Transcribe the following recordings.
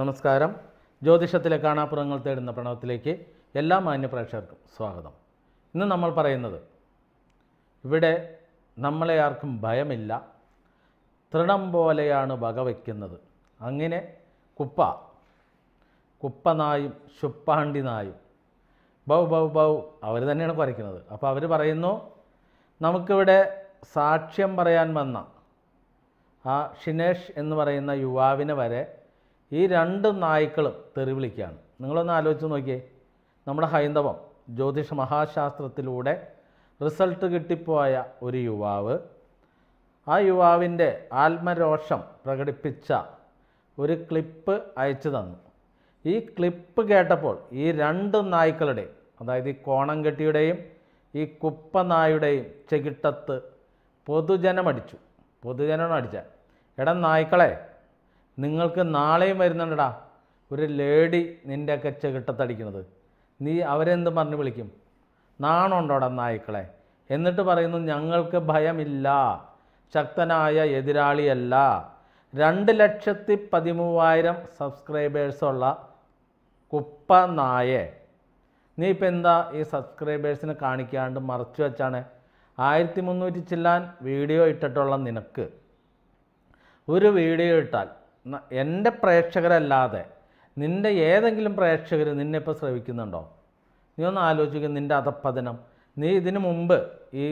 നമസ്കാരം ജ്യോതിഷത്തിലെ കാണാപ്പുറങ്ങൾ തേടുന്ന പ്രണവത്തിലേക്ക് എല്ലാ മാന്യപ്രേക്ഷകർക്കും സ്വാഗതം ഇന്ന് നമ്മൾ പറയുന്നത് ഇവിടെ നമ്മളെ ആർക്കും ഭയമില്ല തൃണം പോലെയാണ് വകവയ്ക്കുന്നത് അങ്ങനെ കുപ്പ കുപ്പനായും ശുപ്പാണ്ടി നായും ബൗ ബൗ ബൗ അവർ തന്നെയാണ് കുറയ്ക്കുന്നത് അപ്പോൾ അവർ പറയുന്നു നമുക്കിവിടെ സാക്ഷ്യം പറയാൻ വന്ന ആ ഷിനേഷ് എന്ന് പറയുന്ന യുവാവിനെ വരെ ഈ രണ്ട് നായ്ക്കളും തെറി വിളിക്കുകയാണ് നിങ്ങളൊന്ന് ആലോചിച്ച് നോക്കിയേ നമ്മുടെ ഹൈന്ദവം ജ്യോതിഷ മഹാശാസ്ത്രത്തിലൂടെ റിസൾട്ട് കിട്ടിപ്പോയ ഒരു യുവാവ് ആ യുവാവിൻ്റെ ആത്മരോഷം പ്രകടിപ്പിച്ച ഒരു ക്ലിപ്പ് അയച്ചു തന്നു ഈ ക്ലിപ്പ് കേട്ടപ്പോൾ ഈ രണ്ട് നായ്ക്കളുടെ അതായത് ഈ കോണംകെട്ടിയുടെയും ഈ കുപ്പനായുടെയും ചെകിട്ടത്ത് പൊതുജനമടിച്ചു പൊതുജനം അടിച്ച എടാ നായ്ക്കളെ നിങ്ങൾക്ക് നാളെയും വരുന്നുണ്ടടാ ഒരു ലേഡി നിൻ്റെ ഒക്കെ ചെകിട്ടത്തടിക്കുന്നത് നീ അവരെന്ത് പറഞ്ഞു വിളിക്കും നാണുണ്ടോടാ നായ്ക്കളെ എന്നിട്ട് പറയുന്നു ഞങ്ങൾക്ക് ഭയമില്ല ശക്തനായ എതിരാളിയല്ല രണ്ട് ലക്ഷത്തി പതിമൂവായിരം സബ്സ്ക്രൈബേഴ്സുള്ള കുപ്പ നായെ നീ ഇപ്പം എന്താ ഈ സബ്സ്ക്രൈബേഴ്സിനെ കാണിക്കാണ്ട് മറച്ചു വെച്ചാണ് ആയിരത്തി മുന്നൂറ്റി ചില്ലാൻ വീഡിയോ ഇട്ടിട്ടുള്ള നിനക്ക് ഒരു വീഡിയോ ഇട്ടാൽ എൻ്റെ പ്രേക്ഷകരല്ലാതെ നിൻ്റെ ഏതെങ്കിലും പ്രേക്ഷകർ നിന്നെ ഇപ്പോൾ ശ്രവിക്കുന്നുണ്ടോ നീ ഒന്ന് ആലോചിക്കുക നിൻ്റെ അധപ്പതനം നീ ഇതിന് മുമ്പ് ഈ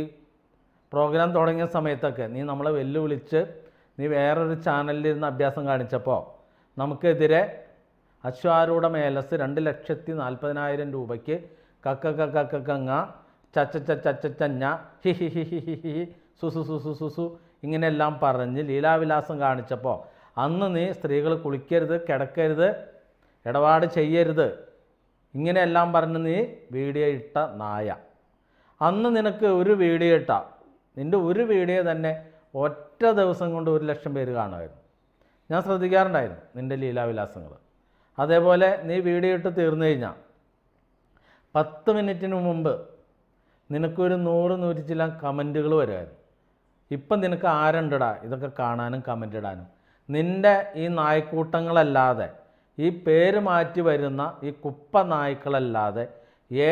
പ്രോഗ്രാം തുടങ്ങിയ സമയത്തൊക്കെ നീ നമ്മളെ വെല്ലുവിളിച്ച് നീ വേറൊരു ചാനലിലിരുന്ന് അഭ്യാസം കാണിച്ചപ്പോൾ നമുക്കെതിരെ അശ്വാരൂഢ മേലസ് രണ്ട് ലക്ഷത്തി നാൽപ്പതിനായിരം രൂപയ്ക്ക് കക്ക കക്ക കക്കങ്ങ ചച്ച ചച്ചഞ്ഞ ഹി ഹി ഹി ഹി ഹി ഹി സുസു സുസു സുസു ഇങ്ങനെയെല്ലാം പറഞ്ഞ് ലീലാവിലാസം കാണിച്ചപ്പോൾ അന്ന് നീ സ്ത്രീകൾ കുളിക്കരുത് കിടക്കരുത് ഇടപാട് ചെയ്യരുത് ഇങ്ങനെയെല്ലാം പറഞ്ഞ് നീ വീഡിയോ ഇട്ട നായ അന്ന് നിനക്ക് ഒരു വീഡിയോ ഇട്ട നിൻ്റെ ഒരു വീഡിയോ തന്നെ ഒറ്റ ദിവസം കൊണ്ട് ഒരു ലക്ഷം പേര് കാണുമായിരുന്നു ഞാൻ ശ്രദ്ധിക്കാറുണ്ടായിരുന്നു നിൻ്റെ ലീലാവിലാസങ്ങൾ അതേപോലെ നീ വീഡിയോ ഇട്ട് തീർന്നു കഴിഞ്ഞാൽ പത്ത് മിനിറ്റിന് മുമ്പ് നിനക്കൊരു നൂറ് നൂറ്റി ചില കമൻറ്റുകൾ വരുമായിരുന്നു ഇപ്പം നിനക്ക് ആരുണ്ടടാ ഇതൊക്കെ കാണാനും കമൻ്റ് ഇടാനും നിൻ്റെ ഈ നായ്ക്കൂട്ടങ്ങളല്ലാതെ ഈ പേര് മാറ്റി വരുന്ന ഈ കുപ്പ നായ്ക്കളല്ലാതെ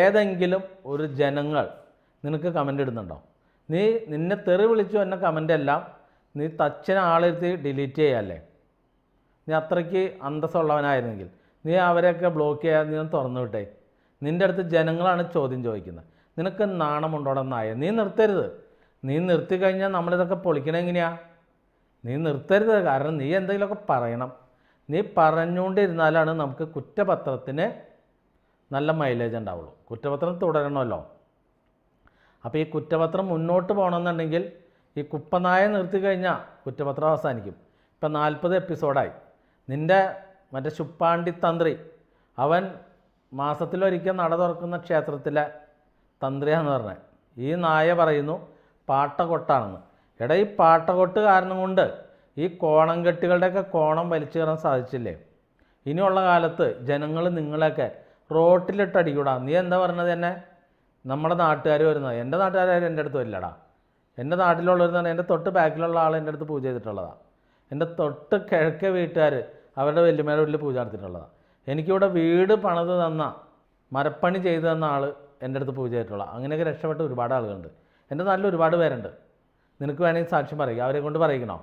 ഏതെങ്കിലും ഒരു ജനങ്ങൾ നിനക്ക് കമൻ്റ് ഇടുന്നുണ്ടോ നീ നിന്നെ തെറി വിളിച്ചു എന്ന കമൻ്റ് എല്ലാം നീ തച്ചിനെ ആളിരുത്തി ഡിലീറ്റ് ചെയ്യല്ലേ നീ അത്രയ്ക്ക് അന്തസ്സുള്ളവനായിരുന്നെങ്കിൽ നീ അവരെയൊക്കെ ബ്ലോക്ക് ചെയ്യാൻ നീ തുറന്നു വിട്ടേ നിൻ്റെ അടുത്ത് ജനങ്ങളാണ് ചോദ്യം ചോദിക്കുന്നത് നിനക്ക് നാണമുണ്ടോടെന്നായ നീ നിർത്തരുത് നീ നിർത്തി കഴിഞ്ഞാൽ നമ്മളിതൊക്കെ പൊളിക്കണ നീ നിർത്തരുത് കാരണം നീ എന്തെങ്കിലുമൊക്കെ പറയണം നീ പറഞ്ഞുകൊണ്ടിരുന്നാലാണ് നമുക്ക് കുറ്റപത്രത്തിന് നല്ല മൈലേജ് ഉണ്ടാവുള്ളൂ കുറ്റപത്രം തുടരണമല്ലോ അപ്പോൾ ഈ കുറ്റപത്രം മുന്നോട്ട് പോകണമെന്നുണ്ടെങ്കിൽ ഈ കുപ്പനായ നിർത്തി കഴിഞ്ഞാൽ കുറ്റപത്രം അവസാനിക്കും ഇപ്പം നാൽപ്പത് എപ്പിസോഡായി നിൻ്റെ മറ്റേ ശുപ്പാണ്ടി തന്ത്രി അവൻ മാസത്തിലൊരിക്കൽ നട തുറക്കുന്ന ക്ഷേത്രത്തിലെ തന്ത്രിയാണെന്ന് പറഞ്ഞത് ഈ നായ പറയുന്നു പാട്ട കൊട്ടാണെന്ന് എടാ ഈ പാട്ടകൊട്ട് കാരണം കൊണ്ട് ഈ കോണം കെട്ടുകളുടെയൊക്കെ കോണം വലിച്ചു കയറാൻ സാധിച്ചില്ലേ ഇനിയുള്ള കാലത്ത് ജനങ്ങൾ നിങ്ങളെയൊക്കെ റോട്ടിലിട്ട് അടിക്കൂടാ നീ എന്താ പറഞ്ഞത് എന്നെ നമ്മുടെ നാട്ടുകാർ വരുന്നത് എൻ്റെ നാട്ടുകാരും എൻ്റെ അടുത്ത് വരില്ലടാ എൻ്റെ നാട്ടിലുള്ളവരെന്ന് എൻ്റെ തൊട്ട് ബാക്കിലുള്ള ആൾ എൻ്റെ അടുത്ത് പൂജ ചെയ്തിട്ടുള്ളതാണ് എൻ്റെ തൊട്ട് കിഴക്കേ വീട്ടുകാർ അവരുടെ വല്യമ്മയുടെ വീട്ടിൽ പൂജ നടത്തിയിട്ടുള്ളതാണ് എനിക്കിവിടെ വീട് പണിത് തന്ന മരപ്പണി ചെയ്തു തന്ന ആൾ എൻ്റെ അടുത്ത് പൂജ ചെയ്തിട്ടുള്ള അങ്ങനെയൊക്കെ രക്ഷപ്പെട്ട ഒരുപാട് ആളുകളുണ്ട് എൻ്റെ നാട്ടിൽ ഒരുപാട് പേരുണ്ട് നിനക്ക് വേണമെങ്കിൽ സാക്ഷ്യം പറയുക അവരെ കൊണ്ട് പറയിക്കണോ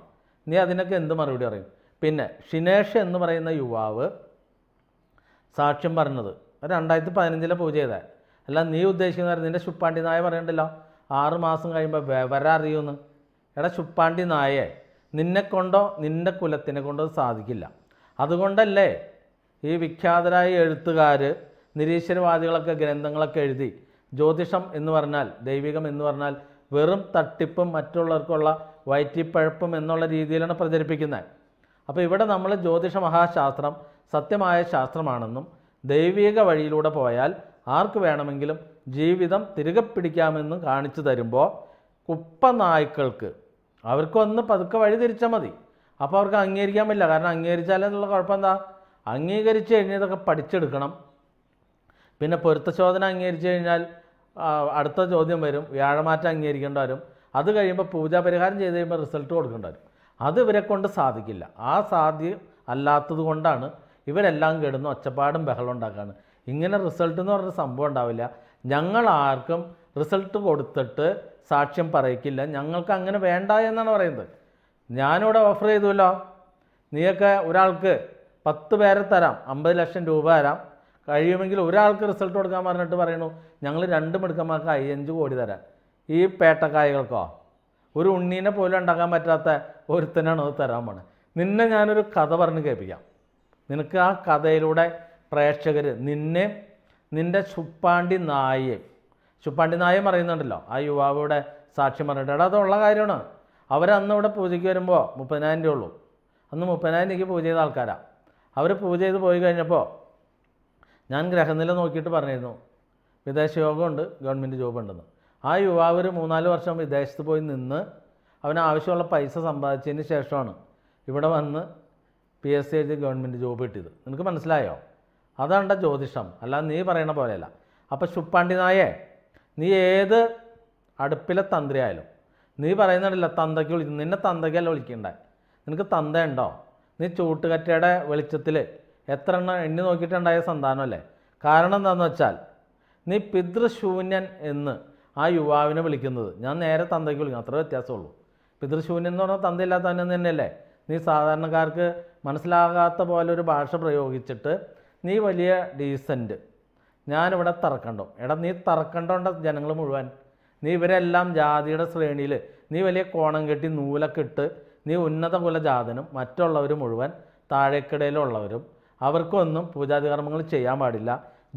നീ അതിനൊക്കെ എന്ത് മറുപടി പറയും പിന്നെ ഷിനേഷ് എന്ന് പറയുന്ന യുവാവ് സാക്ഷ്യം പറഞ്ഞത് രണ്ടായിരത്തി പതിനഞ്ചിലെ പൂജ ചെയ്തേ അല്ല നീ ഉദ്ദേശിക്കുന്ന നിൻ്റെ ശുപ്പാണ്ടി നായ പറയണ്ടല്ലോ ആറ് മാസം കഴിയുമ്പോൾ വിവരം അറിയുമെന്ന് എടാ ശുപ്പാണ്ടി നായെ നിന്നെക്കൊണ്ടോ നിൻ്റെ കുലത്തിനെ കൊണ്ടോ സാധിക്കില്ല അതുകൊണ്ടല്ലേ ഈ വിഖ്യാതരായ എഴുത്തുകാർ നിരീശ്വരവാദികളൊക്കെ ഗ്രന്ഥങ്ങളൊക്കെ എഴുതി ജ്യോതിഷം എന്ന് പറഞ്ഞാൽ ദൈവികം എന്ന് പറഞ്ഞാൽ വെറും തട്ടിപ്പും മറ്റുള്ളവർക്കുള്ള വയറ്റിപ്പഴപ്പും എന്നുള്ള രീതിയിലാണ് പ്രചരിപ്പിക്കുന്നത് അപ്പോൾ ഇവിടെ നമ്മൾ ജ്യോതിഷ മഹാശാസ്ത്രം സത്യമായ ശാസ്ത്രമാണെന്നും ദൈവിക വഴിയിലൂടെ പോയാൽ ആർക്ക് വേണമെങ്കിലും ജീവിതം തിരികെ പിടിക്കാമെന്നും കാണിച്ചു തരുമ്പോൾ കുപ്പനായ്ക്കൾക്ക് അവർക്കൊന്ന് പതുക്കെ വഴി തിരിച്ചാൽ മതി അപ്പോൾ അവർക്ക് അംഗീകരിക്കാൻ പറ്റില്ല കാരണം അംഗീകരിച്ചാലെന്നുള്ള കുഴപ്പം എന്താ അംഗീകരിച്ച് കഴിഞ്ഞതൊക്കെ പഠിച്ചെടുക്കണം പിന്നെ പൊരുത്തശോധന അംഗീകരിച്ചു കഴിഞ്ഞാൽ അടുത്ത ചോദ്യം വരും വ്യാഴമാറ്റം അംഗീകരിക്കേണ്ടി വരും അത് കഴിയുമ്പോൾ പൂജാ പരിഹാരം ചെയ്ത് കഴിയുമ്പോൾ റിസൾട്ട് കൊടുക്കേണ്ടി വരും അത് ഇവരെ കൊണ്ട് സാധിക്കില്ല ആ സാധ്യം അല്ലാത്തത് കൊണ്ടാണ് ഇവരെല്ലാം കെടുന്ന ഒച്ചപ്പാടും ബഹളം ഉണ്ടാക്കുകയാണ് ഇങ്ങനെ റിസൾട്ട് എന്ന് പറഞ്ഞ സംഭവം ഉണ്ടാവില്ല ഞങ്ങൾ ആർക്കും റിസൾട്ട് കൊടുത്തിട്ട് സാക്ഷ്യം പറയിക്കില്ല ഞങ്ങൾക്ക് അങ്ങനെ വേണ്ട എന്നാണ് പറയുന്നത് ഞാനിവിടെ ഓഫർ ചെയ്തുവല്ലോ നീയൊക്കെ ഒരാൾക്ക് പത്ത് പേരെ തരാം അമ്പത് ലക്ഷം രൂപ തരാം കഴിയുമെങ്കിൽ ഒരാൾക്ക് റിസൾട്ട് കൊടുക്കാൻ പറഞ്ഞിട്ട് പറയുന്നു ഞങ്ങൾ രണ്ട് മിടുക്കന്മാർക്ക് അയ്യഞ്ച് കോടി തരാം ഈ പേട്ടക്കായകൾക്കോ ഒരു ഉണ്ണീനെ പോലും ഉണ്ടാക്കാൻ പറ്റാത്ത ഒരുത്തനാണ് അത് തരാൻ പോണത് നിന്നെ ഞാനൊരു കഥ പറഞ്ഞ് കേൾപ്പിക്കാം നിനക്ക് ആ കഥയിലൂടെ പ്രേക്ഷകർ നിന്നെ നിൻ്റെ ചുപ്പാണ്ടി നായയും ചുപ്പാണ്ടി നായം പറയുന്നുണ്ടല്ലോ ആ യുവാവിടെ സാക്ഷ്യം പറഞ്ഞിട്ട് എടാ അതുള്ള കാര്യമാണ് അവരന്ന് ഇവിടെ പൂജയ്ക്ക് വരുമ്പോൾ മുപ്പതിനായിരം രൂപ ഉള്ളൂ അന്ന് മുപ്പതിനായിരം രൂപയ്ക്ക് പൂജ ചെയ്ത ആൾക്കാരാണ് അവർ പൂജ ചെയ്ത് പോയി കഴിഞ്ഞപ്പോൾ ഞാൻ ഗ്രഹനില നോക്കിയിട്ട് പറഞ്ഞിരുന്നു വിദേശ യോഗമുണ്ട് ഗവൺമെൻറ് ജോബ് ഉണ്ടെന്ന് ആ യുവാവ് ഒരു മൂന്നാല് വർഷം വിദേശത്ത് പോയി നിന്ന് അവന് ആവശ്യമുള്ള പൈസ സമ്പാദിച്ചതിന് ശേഷമാണ് ഇവിടെ വന്ന് പി എസ് സി എഴുതി ഗവൺമെൻറ് ജോബ് കിട്ടിയത് നിനക്ക് മനസ്സിലായോ അതാണ് ജ്യോതിഷം അല്ലാതെ നീ പറയണ പോലെയല്ല അപ്പോൾ ശുപ്പാണ്ടി നായേ നീ ഏത് അടുപ്പിലെ തന്ത്രിയായാലും നീ പറയുന്നുണ്ടല്ല തന്തയ്ക്ക് വിളിക്കുന്നു നിന്നെ തന്തയ്ക്കല്ല വിളിക്കണ്ടേ നിനക്ക് തന്തയുണ്ടോ നീ ചൂട്ടുകറ്റയുടെ വെളിച്ചത്തിൽ എത്ര എണ്ണം എണ്ണി നോക്കിയിട്ടുണ്ടായ സന്താനമല്ലേ കാരണം എന്താണെന്ന് വെച്ചാൽ നീ പിതൃശൂന്യൻ എന്ന് ആ യുവാവിനെ വിളിക്കുന്നത് ഞാൻ നേരെ തന്തയ്ക്ക് വിളിക്കും അത്ര വ്യത്യാസമുള്ളൂ പിതൃശൂന്യൻ എന്ന് പറഞ്ഞാൽ തന്തയില്ലാത്തവൻ തന്നെയല്ലേ നീ സാധാരണക്കാർക്ക് മനസ്സിലാകാത്ത പോലെ ഒരു ഭാഷ പ്രയോഗിച്ചിട്ട് നീ വലിയ ഡീസൻറ്റ് ഞാനിവിടെ തറക്കണ്ടോ എടാ നീ തറക്കണ്ടോണ്ട ജനങ്ങൾ മുഴുവൻ നീ ഇവരെല്ലാം ജാതിയുടെ ശ്രേണിയിൽ നീ വലിയ കോണം കെട്ടി നൂലൊക്കെ ഇട്ട് നീ ഉന്നത ജാതനും മറ്റുള്ളവർ മുഴുവൻ താഴേക്കിടയിലുള്ളവരും അവർക്കൊന്നും പൂജാതി കർമ്മങ്ങൾ ചെയ്യാൻ പാടില്ല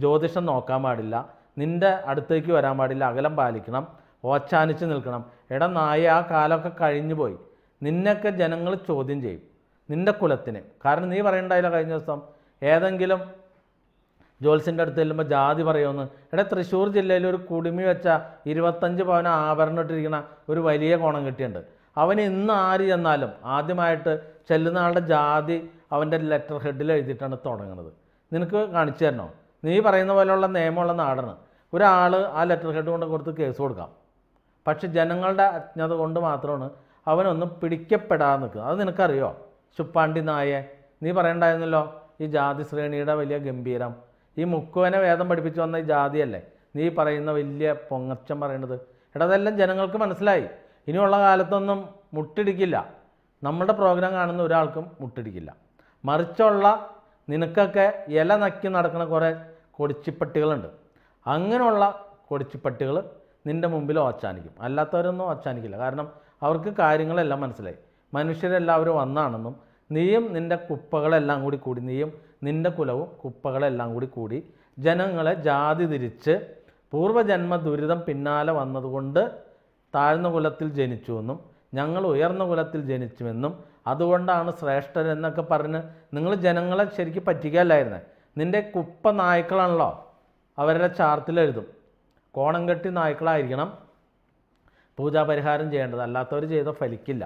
ജ്യോതിഷം നോക്കാൻ പാടില്ല നിൻ്റെ അടുത്തേക്ക് വരാൻ പാടില്ല അകലം പാലിക്കണം ഓച്ചാനിച്ച് നിൽക്കണം എടാ നായ ആ കാലമൊക്കെ കഴിഞ്ഞു പോയി നിന്നൊക്കെ ജനങ്ങൾ ചോദ്യം ചെയ്യും നിൻ്റെ കുലത്തിന് കാരണം നീ പറയണ്ടായില്ല കഴിഞ്ഞ ദിവസം ഏതെങ്കിലും ജോൽസിൻ്റെ അടുത്ത് ചെല്ലുമ്പോൾ ജാതി പറയുമെന്ന് എടാ തൃശ്ശൂർ ജില്ലയിൽ ഒരു കുടുമി വെച്ച ഇരുപത്തഞ്ച് പവന ആഭരണം ഇട്ടിരിക്കുന്ന ഒരു വലിയ കോണം കിട്ടിയിട്ടുണ്ട് അവൻ ഇന്ന് ആര് ചെന്നാലും ആദ്യമായിട്ട് ചെല്ലുന്ന ആളുടെ ജാതി അവൻ്റെ ലെറ്റർ ഹെഡിൽ എഴുതിയിട്ടാണ് തുടങ്ങുന്നത് നിനക്ക് കാണിച്ചു തരണോ നീ പറയുന്ന പോലെയുള്ള നിയമമുള്ള നാടാണ് ഒരാൾ ആ ലെറ്റർ ഹെഡ് കൊണ്ട് കൊടുത്ത് കേസ് കൊടുക്കാം പക്ഷെ ജനങ്ങളുടെ അജ്ഞത കൊണ്ട് മാത്രമാണ് അവനൊന്നും പിടിക്കപ്പെടാതെ നിൽക്കുക അത് നിനക്കറിയോ ശുപ്പാണ്ടി നായെ നീ പറയണ്ടായിരുന്നല്ലോ ഈ ജാതി ശ്രേണിയുടെ വലിയ ഗംഭീരം ഈ മുക്കുവനെ വേദം പഠിപ്പിച്ചു വന്ന ഈ ജാതിയല്ലേ നീ പറയുന്ന വലിയ പൊങ്ങച്ചം പറയണത് ഇടതെല്ലാം ജനങ്ങൾക്ക് മനസ്സിലായി ഇനിയുള്ള കാലത്തൊന്നും മുട്ടിടിക്കില്ല നമ്മുടെ പ്രോഗ്രാം കാണുന്ന ഒരാൾക്കും മുട്ടിടിക്കില്ല മറിച്ചുള്ള നിനക്കൊക്കെ ഇല നക്കി നടക്കുന്ന കുറേ കൊടിച്ചിപ്പട്ടികളുണ്ട് അങ്ങനെയുള്ള കൊടിച്ചിപ്പട്ടികൾ നിൻ്റെ മുമ്പിൽ ഓച്ചാനിക്കും അല്ലാത്തവരൊന്നും ഓച്ചാനിക്കില്ല കാരണം അവർക്ക് കാര്യങ്ങളെല്ലാം മനസ്സിലായി മനുഷ്യരെല്ലാവരും വന്നാണെന്നും നീയും നിൻ്റെ കുപ്പകളെല്ലാം കൂടി കൂടി നീയും നിൻ്റെ കുലവും കുപ്പകളെല്ലാം കൂടി കൂടി ജനങ്ങളെ ജാതി തിരിച്ച് പൂർവ്വജന്മ ദുരിതം പിന്നാലെ വന്നതുകൊണ്ട് താഴ്ന്ന കുലത്തിൽ ജനിച്ചുവെന്നും ഞങ്ങൾ ഉയർന്ന കുലത്തിൽ ജനിച്ചുവെന്നും അതുകൊണ്ടാണ് ശ്രേഷ്ഠൻ എന്നൊക്കെ പറഞ്ഞ് നിങ്ങൾ ജനങ്ങളെ ശരിക്കും പറ്റിക്കല്ലായിരുന്നേ നിൻ്റെ കുപ്പ നായ്ക്കളാണല്ലോ അവരുടെ ചാർത്തിലെഴുതും കോണം കെട്ടി നായ്ക്കളായിരിക്കണം പൂജാ പരിഹാരം ചെയ്യേണ്ടത് അല്ലാത്തവർ ചെയ്ത ഫലിക്കില്ല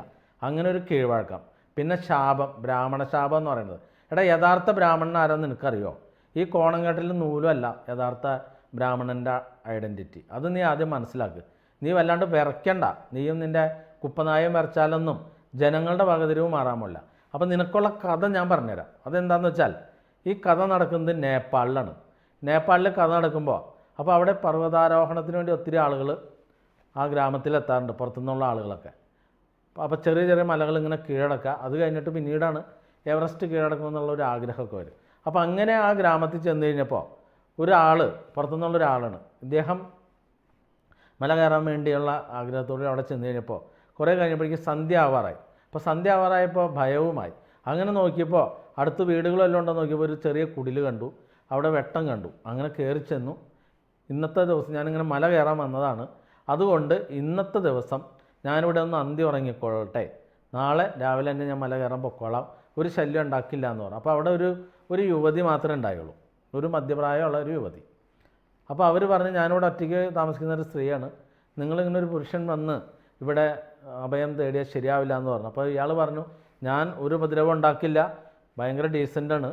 അങ്ങനെ ഒരു കീഴ്വഴക്കം പിന്നെ ശാപം ബ്രാഹ്മണ ശാപം എന്ന് പറയുന്നത് എടാ യഥാർത്ഥ ബ്രാഹ്മണൻ ആരാന്ന് നിനക്കറിയോ ഈ കോണം കെട്ടിൽ നൂലുമല്ല യഥാർത്ഥ ബ്രാഹ്മണൻ്റെ ഐഡൻറ്റിറ്റി അത് നീ ആദ്യം മനസ്സിലാക്കുക നീ വല്ലാണ്ട് വിറയ്ക്കണ്ട നീയും നിൻ്റെ കുപ്പനായം വരച്ചാലൊന്നും ജനങ്ങളുടെ വകതിരിവ് മാറാമല്ല അപ്പം നിനക്കുള്ള കഥ ഞാൻ പറഞ്ഞുതരാം അതെന്താണെന്ന് വെച്ചാൽ ഈ കഥ നടക്കുന്നത് നേപ്പാളിലാണ് നേപ്പാളിൽ കഥ നടക്കുമ്പോൾ അപ്പോൾ അവിടെ പർവ്വതാരോഹണത്തിന് വേണ്ടി ഒത്തിരി ആളുകൾ ആ ഗ്രാമത്തിലെത്താറുണ്ട് പുറത്തുനിന്നുള്ള ആളുകളൊക്കെ അപ്പോൾ ചെറിയ ചെറിയ മലകൾ ഇങ്ങനെ കീഴടക്കുക അത് കഴിഞ്ഞിട്ട് പിന്നീടാണ് എവറസ്റ്റ് കീഴടക്കുമെന്നുള്ള ഒരു ആഗ്രഹമൊക്കെ വരും അപ്പോൾ അങ്ങനെ ആ ഗ്രാമത്തിൽ ചെന്ന് കഴിഞ്ഞപ്പോൾ ഒരാൾ പുറത്തുനിന്നുള്ള ഒരാളാണ് ഇദ്ദേഹം മല കയറാൻ വേണ്ടിയുള്ള ആഗ്രഹത്തോടെ അവിടെ ചെന്ന് കഴിഞ്ഞപ്പോൾ കുറേ കഴിഞ്ഞപ്പോഴേക്കും സന്ധ്യ ആവാറായി അപ്പോൾ സന്ധ്യ ആവാറായപ്പോൾ ഭയവുമായി അങ്ങനെ നോക്കിയപ്പോൾ അടുത്ത് വീടുകളെല്ലാം ഉണ്ടോ നോക്കിയപ്പോൾ ഒരു ചെറിയ കുടിൽ കണ്ടു അവിടെ വെട്ടം കണ്ടു അങ്ങനെ കയറി ചെന്നു ഇന്നത്തെ ദിവസം ഞാനിങ്ങനെ മല കയറാൻ വന്നതാണ് അതുകൊണ്ട് ഇന്നത്തെ ദിവസം ഞാനിവിടെ ഒന്ന് അന്തി ഉറങ്ങിക്കൊള്ളട്ടെ നാളെ രാവിലെ തന്നെ ഞാൻ മല കയറാൻ പൊക്കോളാം ഒരു ശല്യം ഉണ്ടാക്കില്ല എന്ന് പറഞ്ഞു അപ്പോൾ അവിടെ ഒരു ഒരു യുവതി മാത്രമേ ഉണ്ടായുള്ളൂ ഒരു മധ്യപ്രായമുള്ള ഒരു യുവതി അപ്പോൾ അവർ പറഞ്ഞ് ഞാനിവിടെ ഒറ്റയ്ക്ക് താമസിക്കുന്ന ഒരു സ്ത്രീയാണ് നിങ്ങളിങ്ങനെ ഒരു പുരുഷൻ വന്ന് ഇവിടെ അഭയം തേടിയാൽ ശരിയാവില്ല എന്ന് പറഞ്ഞു അപ്പോൾ ഇയാൾ പറഞ്ഞു ഞാൻ ഒരു ഉപദ്രവം ഉണ്ടാക്കില്ല ഭയങ്കര ഡീസൻ്റാണ്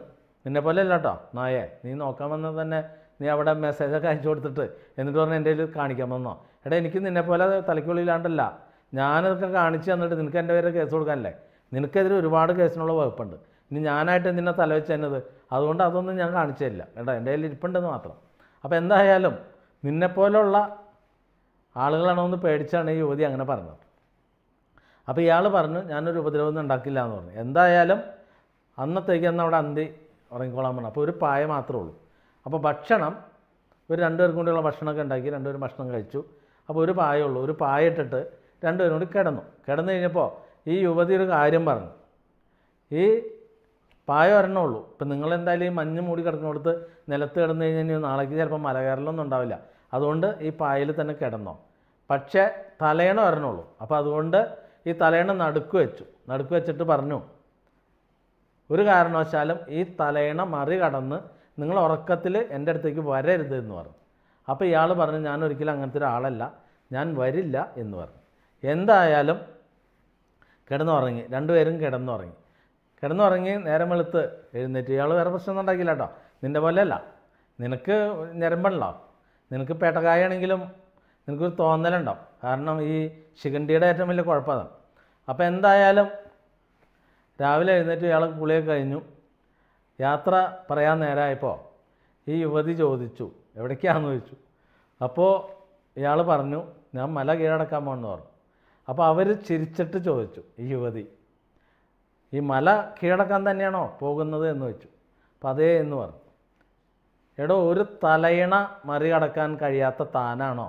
നിന്നെ പോലെ അല്ല കേട്ടോ നായേ നീ നോക്കാൻ വന്നാൽ തന്നെ നീ അവിടെ മെസ്സേജൊക്കെ അയച്ചു കൊടുത്തിട്ട് എന്നിട്ട് പറഞ്ഞാൽ എൻ്റെ കയ്യിൽ കാണിക്കാൻ വന്നോ എടാ എനിക്ക് നിന്നെ പോലെ തലയ്ക്കുള്ളിലാണ്ടല്ല ഞാനതൊക്കെ കാണിച്ചു തന്നിട്ട് നിനക്ക് എൻ്റെ പേരെ കേസ് കൊടുക്കാനല്ലേ നിനക്കെതിരെ ഒരുപാട് കേസിനുള്ള വകുപ്പുണ്ട് ഇനി ഞാനായിട്ട് നിന്നെ തലവെച്ചത് അതുകൊണ്ട് അതൊന്നും ഞാൻ കാണിച്ചതല്ല കേട്ടോ എൻ്റെ കയ്യിൽ ഇരിപ്പുണ്ടെന്ന് മാത്രം അപ്പോൾ എന്തായാലും നിന്നെപ്പോലുള്ള ആളുകളാണോന്ന് പേടിച്ചാണ് ഈ യുവതി അങ്ങനെ പറഞ്ഞത് അപ്പോൾ ഇയാൾ പറഞ്ഞു ഞാനൊരു ഉപദ്രവമൊന്നും ഉണ്ടാക്കില്ല എന്ന് പറഞ്ഞു എന്തായാലും അന്നത്തേക്ക് അന്ന് അവിടെ അന്തി ഉറങ്ങിക്കോളാൻ പറഞ്ഞു അപ്പോൾ ഒരു പായ മാത്രമേ ഉള്ളൂ അപ്പോൾ ഭക്ഷണം ഒരു രണ്ടുപേർക്കും കൂടിയുള്ള ഭക്ഷണമൊക്കെ ഉണ്ടാക്കി രണ്ടുപേരും ഭക്ഷണം കഴിച്ചു അപ്പോൾ ഒരു പായ ഉള്ളൂ ഒരു പായ ഇട്ടിട്ട് രണ്ടുപേരും കൂടി കിടന്നു കിടന്നു കഴിഞ്ഞപ്പോൾ ഈ യുവതി ഒരു കാര്യം പറഞ്ഞു ഈ പായ ഒരെണ്ണേ ഉള്ളൂ ഇപ്പം നിങ്ങൾ എന്തായാലും ഈ മഞ്ഞ് മൂടി കിടക്കുന്നിടത്ത് നിലത്ത് കിടന്നു കഴിഞ്ഞാൽ നാളേക്ക് ചിലപ്പോൾ കയറലൊന്നും ഉണ്ടാവില്ല അതുകൊണ്ട് ഈ പായയിൽ തന്നെ കിടന്നോ പക്ഷേ തലേണ വരണുള്ളൂ അപ്പോൾ അതുകൊണ്ട് ഈ തലേണ നടുക്ക് വെച്ചു നടുക്ക് വെച്ചിട്ട് പറഞ്ഞു ഒരു കാരണവശാലും ഈ തലയണ മറികടന്ന് നിങ്ങൾ ഉറക്കത്തിൽ എൻ്റെ അടുത്തേക്ക് വരരുത് എന്ന് പറഞ്ഞു അപ്പോൾ ഇയാൾ പറഞ്ഞു ഞാൻ ഒരിക്കലും അങ്ങനത്തെ ഒരാളല്ല ഞാൻ വരില്ല എന്ന് പറഞ്ഞു എന്തായാലും കിടന്നുറങ്ങി രണ്ടുപേരും കിടന്നുറങ്ങി കിടന്നുറങ്ങി നേരം വെളുത്ത് എഴുന്നേറ്റ് ഇയാൾ വേറെ പ്രശ്നമൊന്നും ഉണ്ടാക്കില്ല കേട്ടോ നിൻ്റെ പോലെയല്ല നിനക്ക് ഞരമ്പണ്ടോ നിനക്ക് പേട്ടകായാണെങ്കിലും നിനക്കൊരു തോന്നലുണ്ടോ കാരണം ഈ ശിഖണ്ഡിയുടെ ഏറ്റവും വലിയ കുഴപ്പമാണ് അപ്പോൾ എന്തായാലും രാവിലെ എഴുന്നേറ്റ് ഇയാൾ കുളിയൊക്കെ കഴിഞ്ഞു യാത്ര പറയാൻ നേരമായപ്പോൾ ഈ യുവതി ചോദിച്ചു എവിടേക്കാണെന്ന് ചോദിച്ചു അപ്പോൾ ഇയാൾ പറഞ്ഞു ഞാൻ മല കീഴടക്കാൻ പോകണമെന്ന് പറഞ്ഞു അപ്പോൾ അവർ ചിരിച്ചിട്ട് ചോദിച്ചു ഈ യുവതി ഈ മല കീഴടക്കാൻ തന്നെയാണോ പോകുന്നത് എന്ന് വെച്ചു അപ്പം അതേ എന്ന് പറഞ്ഞു എടോ ഒരു തലയിണ മറികടക്കാൻ കഴിയാത്ത താനാണോ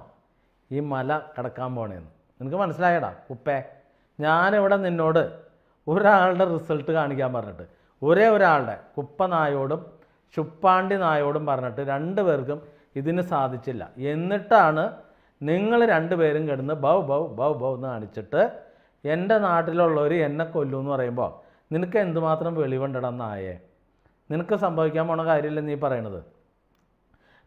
ഈ മല കടക്കാൻ പോണേന്ന് നിനക്ക് മനസ്സിലായടാ ഉപ്പേ ഞാനിവിടെ നിന്നോട് ഒരാളുടെ റിസൾട്ട് കാണിക്കാൻ പറഞ്ഞിട്ട് ഒരേ ഒരാളുടെ കുപ്പനായോടും ചുപ്പാണ്ടി നായോടും പറഞ്ഞിട്ട് രണ്ട് പേർക്കും ഇതിന് സാധിച്ചില്ല എന്നിട്ടാണ് നിങ്ങൾ രണ്ടുപേരും കിടന്ന് ബൗ ബൗ ബൗ ബൗ എന്ന് കാണിച്ചിട്ട് എൻ്റെ നാട്ടിലുള്ളവർ എന്നെ കൊല്ലും എന്ന് പറയുമ്പോൾ നിനക്ക് എന്തുമാത്രം വെളിവണ്ടടന്നായേ നിനക്ക് സംഭവിക്കാൻ പോണ കാര്യമില്ല നീ പറയണത്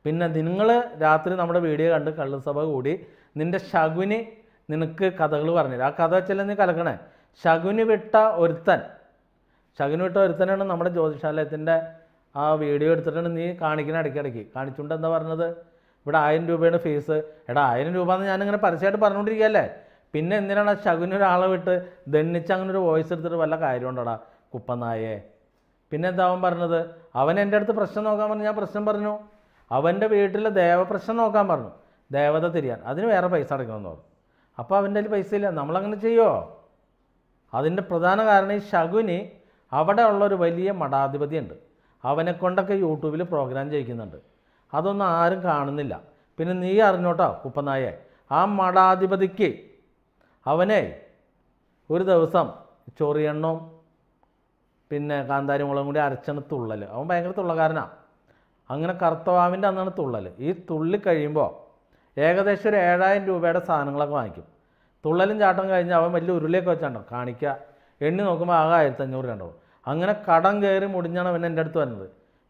പിന്നെ നിങ്ങൾ രാത്രി നമ്മുടെ വീഡിയോ കണ്ട് കള്ളുസഭ കൂടി നിന്റെ ശകുനി നിനക്ക് കഥകൾ പറഞ്ഞുതരും ആ കഥ വെച്ചല്ലേ നീ കലക്കണേ ശകുനി വിട്ട ഒരുത്തൻ ശകുനി വിട്ട ഒരുത്തനാണ് നമ്മുടെ ജ്യോതിഷാലയത്തിൻ്റെ ആ വീഡിയോ എടുത്തിട്ടാണ് നീ കാണിക്കണ ഇടയ്ക്കിടയ്ക്ക് കാണിച്ചുകൊണ്ട് എന്താ പറഞ്ഞത് ഇവിടെ ആയിരം രൂപയാണ് ഫീസ് എടാ ആയിരം രൂപ എന്ന് ഞാനിങ്ങനെ പരസ്യമായിട്ട് പറഞ്ഞുകൊണ്ടിരിക്കുകയല്ലേ പിന്നെ എന്തിനാണ് ശകുനൊരാളെ വിട്ട് ദണ്ണിച്ച് അങ്ങനെ ഒരു വോയിസ് എടുത്തിട്ട് വല്ല കാര്യം കാര്യമുണ്ടടാ കുപ്പനായെ പിന്നെ എന്താ പറഞ്ഞത് അവൻ എൻ്റെ അടുത്ത് പ്രശ്നം നോക്കാൻ പറഞ്ഞു ഞാൻ പ്രശ്നം പറഞ്ഞു അവൻ്റെ വീട്ടിലെ ദേവപ്രശ്നം നോക്കാൻ പറഞ്ഞു ദേവത തിരിയാൻ അതിന് വേറെ പൈസ അടയ്ക്കണമെന്ന് പറഞ്ഞു അപ്പോൾ അവൻ്റെ അതിൽ പൈസ ഇല്ല നമ്മളങ്ങനെ ചെയ്യുമോ അതിൻ്റെ പ്രധാന കാരണം ഈ ശകുനി അവിടെ ഉള്ളൊരു വലിയ മഠാധിപതിയുണ്ട് അവനെ കൊണ്ടൊക്കെ യൂട്യൂബിൽ പ്രോഗ്രാം ചെയ്യിക്കുന്നുണ്ട് അതൊന്നും ആരും കാണുന്നില്ല പിന്നെ നീ അറിഞ്ഞോട്ടോ കുപ്പനായെ ആ മഠാധിപതിക്ക് അവനെ ഒരു ദിവസം ചൊറിയെണ്ണവും പിന്നെ കാന്താരി മുളകും കൂടി അരച്ചാണ് തുള്ളൽ അവൻ ഭയങ്കര തുള്ളക്കാരനാണ് അങ്ങനെ കറുത്തവാമിൻ്റെ അന്നാണ് തുള്ളൽ ഈ തുള്ളി കഴിയുമ്പോൾ ഏകദേശം ഒരു ഏഴായിരം രൂപയുടെ സാധനങ്ങളൊക്കെ വാങ്ങിക്കും തുള്ളലും ചാട്ടം കഴിഞ്ഞാൽ അവൻ വലിയ ഉരുളിയൊക്കെ വെച്ചാണ്ടോ കാണിക്കുക എണ്ണി നോക്കുമ്പോൾ ആകെ ആയിരത്തി അഞ്ഞൂറ് രണ്ടോ അങ്ങനെ കടം കയറി മുടിഞ്ഞാണ് അവൻ എൻ്റെ അടുത്ത് വരുന്നത്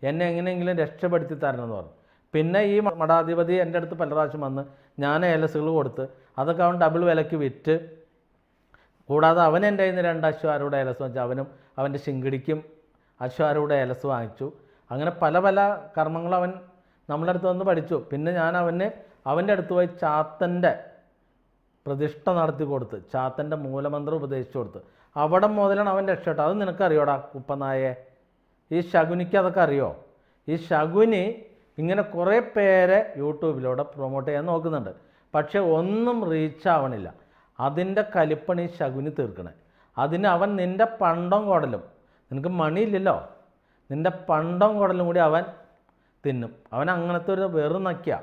എന്നെ എങ്ങനെയെങ്കിലും രക്ഷപ്പെടുത്തി തരണം എന്ന് പറഞ്ഞു പിന്നെ ഈ മഠാധിപതി എൻ്റെ അടുത്ത് പല പ്രാവശ്യം വന്ന് ഞാൻ ഏലസുകൾ കൊടുത്ത് അതൊക്കെ അവൻ ഡബിൾ വിലക്ക് വിറ്റ് കൂടാതെ അവൻ എൻ്റെ കയ്യിൽ നിന്ന് രണ്ട് അശ്വാരൂടെ ഇലസ് വാങ്ങിച്ചു അവനും അവൻ്റെ ശിങ്കിടിക്കും അശ്വാരൂടെ ഇലസ് വാങ്ങിച്ചു അങ്ങനെ പല പല കർമ്മങ്ങൾ അവൻ നമ്മളെ അടുത്ത് വന്ന് പഠിച്ചു പിന്നെ ഞാൻ അവന് അവൻ്റെ അടുത്ത് പോയി ചാത്തൻ്റെ പ്രതിഷ്ഠ നടത്തി കൊടുത്ത് ചാത്തൻ്റെ മൂലമന്ത്രം ഉപദേശിച്ചു കൊടുത്ത് അവിടെ മുതലാണ് അവൻ രക്ഷപ്പെട്ടത് അത് നിനക്കറിയോടാ കുപ്പനായെ ഈ ശകുനിക്ക് അതൊക്കെ അറിയോ ഈ ശകുനി ഇങ്ങനെ കുറേ പേരെ യൂട്യൂബിലൂടെ പ്രൊമോട്ട് ചെയ്യാൻ നോക്കുന്നുണ്ട് പക്ഷെ ഒന്നും റീച്ച് ആവണില്ല അതിൻ്റെ കലിപ്പണി ശകുനി തീർക്കണേ അതിന് അവൻ നിൻ്റെ പണ്ടം കുടലും നിനക്ക് മണിയില്ലല്ലോ നിൻ്റെ പണ്ടം കുടലും കൂടി അവൻ തിന്നും അവൻ അങ്ങനത്തെ ഒരു വെറും നക്കിയ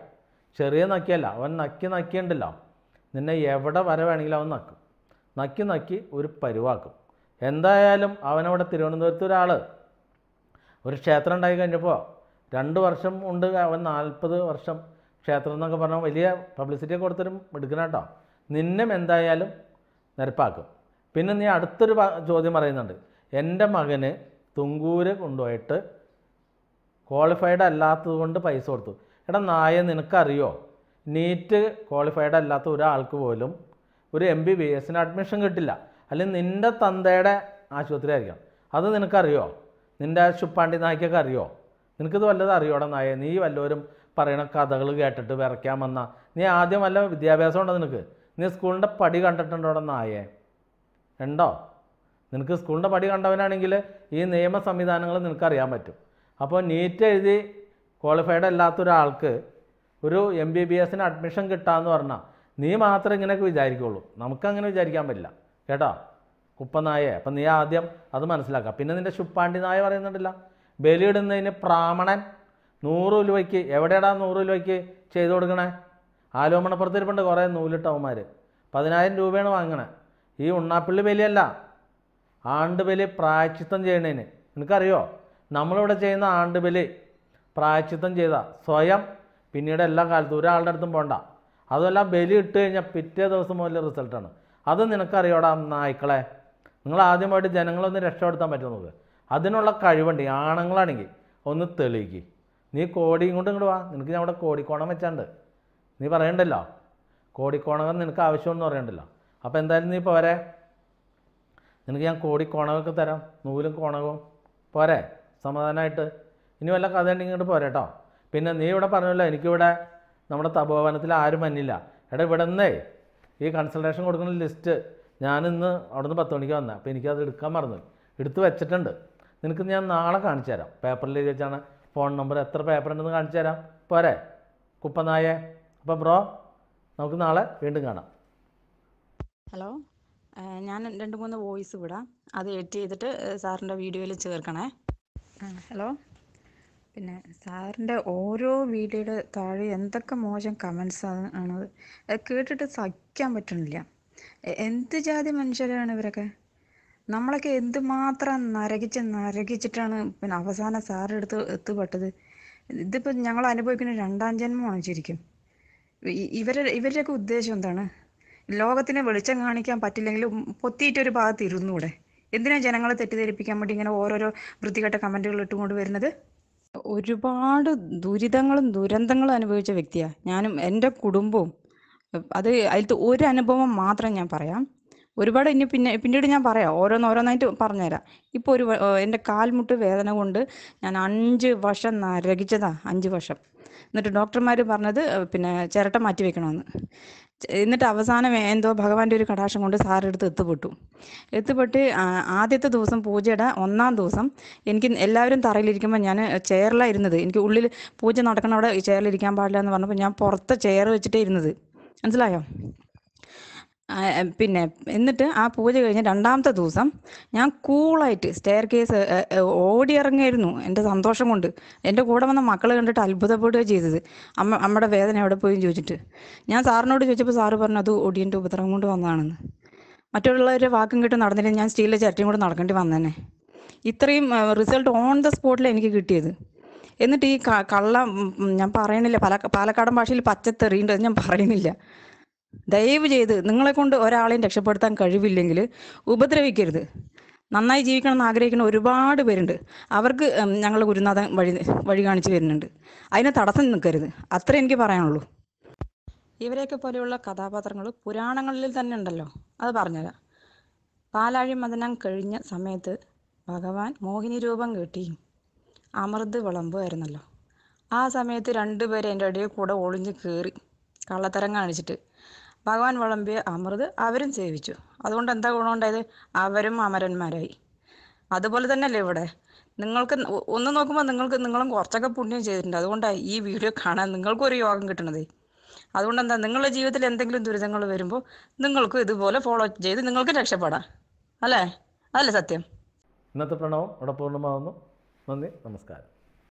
ചെറിയ നക്കിയല്ല അവൻ നക്കി നക്കിയുണ്ടല്ലോ നിന്നെ എവിടെ വരെ വേണമെങ്കിലും അവൻ നക്കും നക്കി നക്കി ഒരു പരുവാക്കും എന്തായാലും അവനവിടെ തിരുവനന്തപുരത്ത് ഒരാൾ ഒരു ക്ഷേത്രം ഉണ്ടായി കഴിഞ്ഞപ്പോൾ രണ്ട് വർഷം ഉണ്ട് അവൻ നാൽപ്പത് വർഷം ക്ഷേത്രം എന്നൊക്കെ പറഞ്ഞാൽ വലിയ പബ്ലിസിറ്റിയൊക്കെ കൊടുത്തിട്ടും എടുക്കണം കേട്ടോ നിന്നും എന്തായാലും നിരപ്പാക്കും പിന്നെ നീ അടുത്തൊരു ചോദ്യം പറയുന്നുണ്ട് എൻ്റെ മകന് തുങ്കൂര് കൊണ്ടുപോയിട്ട് ക്വാളിഫൈഡ് കൊണ്ട് പൈസ കൊടുത്തു എടാ നായ നിനക്കറിയോ നീറ്റ് ക്വാളിഫൈഡ് അല്ലാത്ത ഒരാൾക്ക് പോലും ഒരു എം ബി ബി എസിന് അഡ്മിഷൻ കിട്ടില്ല അല്ലെങ്കിൽ നിൻ്റെ തന്തയുടെ ആശുപത്രി ആയിരിക്കണം അത് നിനക്കറിയോ നിൻ്റെ ശുപ്പാണ്ടി നായ്ക്കൊക്കെ അറിയോ നിനക്കിത് വല്ലതും അറിയോടാ നായ നീ വല്ലവരും പറയണ കഥകൾ കേട്ടിട്ട് വരയ്ക്കാൻ വന്ന നീ ആദ്യം വല്ല വിദ്യാഭ്യാസം ഉണ്ടോ നിനക്ക് നീ സ്കൂളിൻ്റെ പടി കണ്ടിട്ടുണ്ടോ നായേ ഉണ്ടോ നിനക്ക് സ്കൂളിൻ്റെ പടി കണ്ടവനാണെങ്കിൽ ഈ നിയമ സംവിധാനങ്ങൾ നിനക്കറിയാൻ പറ്റും അപ്പോൾ നീറ്റ് എഴുതി ക്വാളിഫൈഡ് അല്ലാത്ത ഒരാൾക്ക് ഒരു എം ബി ബി എസിന് അഡ്മിഷൻ കിട്ടാമെന്ന് പറഞ്ഞാൽ നീ മാത്രം ഇങ്ങനെയൊക്കെ വിചാരിക്കുള്ളൂ നമുക്കങ്ങനെ വിചാരിക്കാൻ പറ്റില്ല കേട്ടോ കുപ്പനായേ അപ്പം നീ ആദ്യം അത് മനസ്സിലാക്കുക പിന്നെ നിൻ്റെ ശുപ്പാണ്ടി നായ പറയുന്നുണ്ടല്ല ബലിയിടുന്നതിന് പ്രാമണൻ നൂറ് രൂപയ്ക്ക് എവിടെയാടാ നൂറ് രൂപയ്ക്ക് ചെയ്തു കൊടുക്കണേ ആലോമണപ്പുറത്തിരിപ്പുണ്ട് കുറേ നൂലിട്ടവന്മാർ പതിനായിരം രൂപയാണ് വാങ്ങണത് ഈ ഉണ്ണാപ്പിള്ളി ബലിയല്ല ആണ്ട് ബലി പ്രായച്ചിത്തം ചെയ്യണേന് നിനക്കറിയോ നമ്മളിവിടെ ചെയ്യുന്ന ആണ്ട് ബലി പ്രായച്ചിത്തം ചെയ്ത സ്വയം പിന്നീട് എല്ലാ കാലത്തും ഒരാളുടെ അടുത്തും പോണ്ട അതുമല്ല ബലി ഇട്ട് കഴിഞ്ഞാൽ പിറ്റേ ദിവസം മുതൽ റിസൾട്ടാണ് അത് നിനക്കറിയോടാ നായ്ക്കളെ നിങ്ങൾ ആദ്യമായിട്ട് ജനങ്ങളൊന്ന് രക്ഷപ്പെടുത്താൻ പറ്റുന്നത് അതിനുള്ള കഴിവുണ്ട് ആണുങ്ങളാണെങ്കിൽ ഒന്ന് തെളിയിക്കുക നീ കോടി ഇങ്ങോട്ട് ഇങ്ങോട്ട് വാ നിനക്ക് ഞാൻ അവിടെ കോടിക്കോണം വെച്ചാണ്ട് നീ പറയണ്ടല്ലോ കോടിക്കോണകം നിനക്ക് ആവശ്യമെന്ന് പറയണ്ടല്ലോ അപ്പോൾ എന്തായാലും നീ പോരെ നിനക്ക് ഞാൻ കോടിക്കോണകൊക്കെ തരാം നൂലും കോണകവും പോരെ സമാധാനമായിട്ട് ഇനി വല്ല കഥ ഉണ്ടെങ്കിൽ ഇങ്ങോട്ട് പോരെ കേട്ടോ പിന്നെ നീ ഇവിടെ പറഞ്ഞല്ലോ എനിക്കിവിടെ നമ്മുടെ തപോവനത്തിൽ ആരും മഞ്ഞില്ല എടാ ഇവിടെ നിന്നേ ഈ കൺസൾട്ടേഷൻ കൊടുക്കുന്ന ലിസ്റ്റ് ഞാനിന്ന് അവിടുന്ന് പത്ത് മണിക്ക് വന്നത് അപ്പോൾ എനിക്കത് എടുക്കാൻ മറന്നു എടുത്ത് വെച്ചിട്ടുണ്ട് നിനക്ക് ഞാൻ നാളെ കാണിച്ചു തരാം പേപ്പറിൽ എഴുതി വെച്ചാണ് ഫോൺ നമ്പർ എത്ര പേപ്പർ ഉണ്ടെന്ന് കാണിച്ചു തരാം പോരെ കുപ്പനായേ അപ്പോൾ ബ്രോ നമുക്ക് നാളെ വീണ്ടും കാണാം ഹലോ ഞാൻ രണ്ട് മൂന്ന് വോയിസ് വിടാം അത് എഡിറ്റ് ചെയ്തിട്ട് സാറിൻ്റെ വീഡിയോയിൽ ചേർക്കണേ ഹലോ പിന്നെ സാറിൻ്റെ ഓരോ വീഡിയോയുടെ താഴെ എന്തൊക്കെ മോശം കമൻസ് ആണ് അത് കേട്ടിട്ട് സഹിക്കാൻ പറ്റുന്നില്ല എന്ത് ജാതി മനുഷ്യരാണ് ഇവരൊക്കെ നമ്മളൊക്കെ എന്തുമാത്രം നരകിച്ച് നരകിച്ചിട്ടാണ് പിന്നെ അവസാനം സാറിൻ്റെ അടുത്ത് എത്തുപെട്ടത് ഇതിപ്പോൾ ഞങ്ങൾ അനുഭവിക്കുന്ന രണ്ടാം ജന്മമാണ് ശരിക്കും ഇവരെ ഇവരുടെയൊക്കെ ഉദ്ദേശം എന്താണ് ലോകത്തിനെ വെളിച്ചം കാണിക്കാൻ പറ്റില്ലെങ്കിലും പൊത്തിയിട്ട് ഒരു ഭാഗത്ത് ഇരുന്നൂടെ എന്തിനാണ് ജനങ്ങളെ തെറ്റിദ്ധരിപ്പിക്കാൻ വേണ്ടി ഇങ്ങനെ ഓരോരോ വൃത്തികെട്ട കമൻറ്റുകൾ ഇട്ടുകൊണ്ട് വരുന്നത് ഒരുപാട് ദുരിതങ്ങളും ദുരന്തങ്ങളും അനുഭവിച്ച വ്യക്തിയാണ് ഞാനും എൻ്റെ കുടുംബവും അത് അതിലത്തെ ഒരു അനുഭവം മാത്രം ഞാൻ പറയാം ഒരുപാട് ഇനി പിന്നെ പിന്നീട് ഞാൻ പറയാം ഓരോന്നോരോന്നായിട്ട് പറഞ്ഞുതരാം ഇപ്പൊ ഒരു എൻ്റെ കാൽമുട്ട് വേദന കൊണ്ട് ഞാൻ അഞ്ച് വർഷം നരകിച്ചതാ അഞ്ച് വർഷം എന്നിട്ട് ഡോക്ടർമാർ പറഞ്ഞത് പിന്നെ ചിരട്ട മാറ്റി വെക്കണമെന്ന് എന്നിട്ട് അവസാനം എന്തോ ഭഗവാന്റെ ഒരു കടാക്ഷം കൊണ്ട് എടുത്ത് എത്തുപെട്ടു എത്തുപെട്ട് ആദ്യത്തെ ദിവസം പൂജയുടെ ഒന്നാം ദിവസം എനിക്ക് എല്ലാവരും തറയിലിരിക്കുമ്പോൾ ഞാൻ ചെയറിലായിരുന്നത് എനിക്ക് ഉള്ളിൽ പൂജ നടക്കണം അവിടെ ചെയറിലിരിക്കാൻ പാടില്ല എന്ന് പറഞ്ഞപ്പോൾ ഞാൻ പുറത്തെ ചെയർ വെച്ചിട്ടേ ഇരുന്നത് മനസ്സിലായോ പിന്നെ എന്നിട്ട് ആ പൂജ കഴിഞ്ഞ രണ്ടാമത്തെ ദിവസം ഞാൻ കൂളായിട്ട് സ്റ്റെയർ കേസ് ഓടി ഇറങ്ങിയായിരുന്നു എൻ്റെ സന്തോഷം കൊണ്ട് എൻ്റെ കൂടെ വന്ന മക്കൾ കണ്ടിട്ട് അത്ഭുതപ്പെടുക ചെയ്തത് അമ്മ അമ്മയുടെ വേദന എവിടെ പോയി ചോദിച്ചിട്ട് ഞാൻ സാറിനോട് ചോദിച്ചപ്പോൾ സാറ് പറഞ്ഞു അത് ഒടിയൻ്റെ ഉപദ്രവം കൊണ്ട് വന്നതാണെന്ന് മറ്റുള്ളവരുടെ വാക്കും കിട്ടും നടന്നില്ല ഞാൻ സ്റ്റീലിലെ ചരട്ടിയും കൂടെ നടക്കേണ്ടി വന്നേനെ ഇത്രയും റിസൾട്ട് ഓൺ ദ സ്പോട്ടിൽ എനിക്ക് കിട്ടിയത് എന്നിട്ട് ഈ കള്ളം ഞാൻ പറയണില്ല പാലക്കാടൻ ഭാഷയിൽ പച്ചത്തെറിയുണ്ടത് ഞാൻ പറയണില്ല ദയവ് ചെയ്ത് നിങ്ങളെ കൊണ്ട് ഒരാളെയും രക്ഷപ്പെടുത്താൻ കഴിവില്ലെങ്കിൽ ഉപദ്രവിക്കരുത് നന്നായി ജീവിക്കണം എന്ന് ആഗ്രഹിക്കുന്ന ഒരുപാട് പേരുണ്ട് അവർക്ക് ഞങ്ങൾ ഗുരുനാഥൻ വഴി വഴി കാണിച്ചു വരുന്നുണ്ട് അതിനെ തടസ്സം നിൽക്കരുത് അത്ര എനിക്ക് പറയാനുള്ളൂ ഇവരെയൊക്കെ പോലെയുള്ള കഥാപാത്രങ്ങൾ പുരാണങ്ങളിൽ തന്നെ ഉണ്ടല്ലോ അത് പറഞ്ഞുതരാം പാലാഴി മദനം കഴിഞ്ഞ സമയത്ത് ഭഗവാൻ മോഹിനി രൂപം കിട്ടി അമൃത് വിളമ്പുമായിരുന്നല്ലോ ആ സമയത്ത് രണ്ടുപേരെ എൻ്റെ അടിയിൽ കൂടെ ഒളിഞ്ഞ് കയറി കള്ളത്തരം കാണിച്ചിട്ട് ഭഗവാൻ വിളമ്പിയ അമൃത് അവരും സേവിച്ചു അതുകൊണ്ട് എന്താ ഗുണമുണ്ടായത് അവരും അമരന്മാരായി അതുപോലെ തന്നെയല്ലേ ഇവിടെ നിങ്ങൾക്ക് ഒന്ന് നോക്കുമ്പോൾ നിങ്ങൾക്ക് നിങ്ങളും കുറച്ചൊക്കെ പുണ്യം ചെയ്തിട്ടുണ്ട് അതുകൊണ്ടാണ് ഈ വീഡിയോ കാണാൻ നിങ്ങൾക്കും ഒരു യോഗം കിട്ടണതേ അതുകൊണ്ട് എന്താ നിങ്ങളുടെ ജീവിതത്തിൽ എന്തെങ്കിലും ദുരിതങ്ങൾ വരുമ്പോൾ നിങ്ങൾക്കും ഇതുപോലെ ഫോളോ ചെയ്ത് നിങ്ങൾക്ക് രക്ഷപ്പെടാം അല്ലേ അതല്ലേ സത്യം ഇന്നത്തെ പ്രണവം ഇവിടെ പൂർണ്ണമാകുന്നു നന്ദി നമസ്കാരം